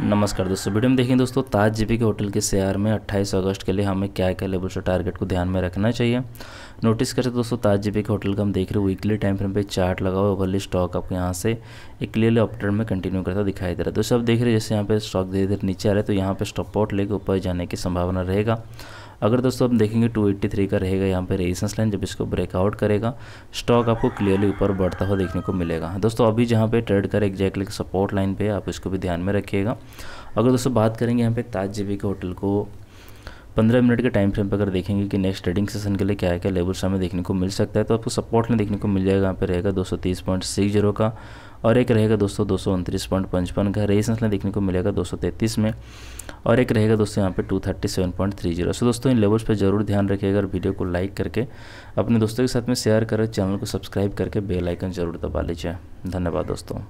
नमस्कार दोस्तों वीडियो में देखें दोस्तों ताज जीपी के होटल के शेयर में 28 अगस्त के लिए हमें क्या क्या लेवल और टारगेट को ध्यान में रखना चाहिए नोटिस कर सकते दोस्तों ताज के होटल का हम देख रहे हो वीकली टाइम फ्रेम पे चार्ट लगा हुआ ओवरली स्टॉक आपको यहाँ से एक क्लियरली अपट्रेंड में कंटिन्यू करता दिखाई दे रहा है दोस्तों आप देख रहे हैं जैसे यहाँ पे स्टॉक धीरे धीरे नीचे आ रहा है तो यहाँ पे स्टॉप आउट लेकर ऊपर जाने की संभावना रहेगा अगर दोस्तों हम देखेंगे 283 का रहेगा यहाँ पे रेजिस्टेंस लाइन जब इसको ब्रेकआउट करेगा स्टॉक आपको क्लियरली ऊपर बढ़ता हुआ देखने को मिलेगा दोस्तों अभी जहाँ पे ट्रेड करें एग्जैक्टली सपोर्ट लाइन पे आप इसको भी ध्यान में रखिएगा अगर दोस्तों बात करेंगे यहाँ पे ताज जीबी के होटल को पंद्रह मिनट के टाइम फ्रेम पर अगर देखेंगे कि नेक्स्ट ट्रेडिंग सेशन के लिए क्या है क्या लेवल्स हमें देखने को मिल सकता है तो आपको सपोर्ट में देखने को मिल जाएगा यहाँ पे रहेगा दो सौ तीस पॉइंट सिक्स जीरो का और एक रहेगा दोस्तों दो सौ उनतीस पॉइंट पंचपन का रेजिस्टेंस में देखने को मिलेगा दो सौ तैंतीस में और एक रहेगा दोस्तों यहाँ पे two thirty seven point three zero so दोस्तों इन लेवल्स पे जरूर ध्यान रखिएगा और वीडियो को लाइक करके अपने दोस्तों के साथ में शेयर करें चैनल को सब्सक्राइब करके बेल आइकन जरूर दबा लीजिए धन्यवाद दोस्तों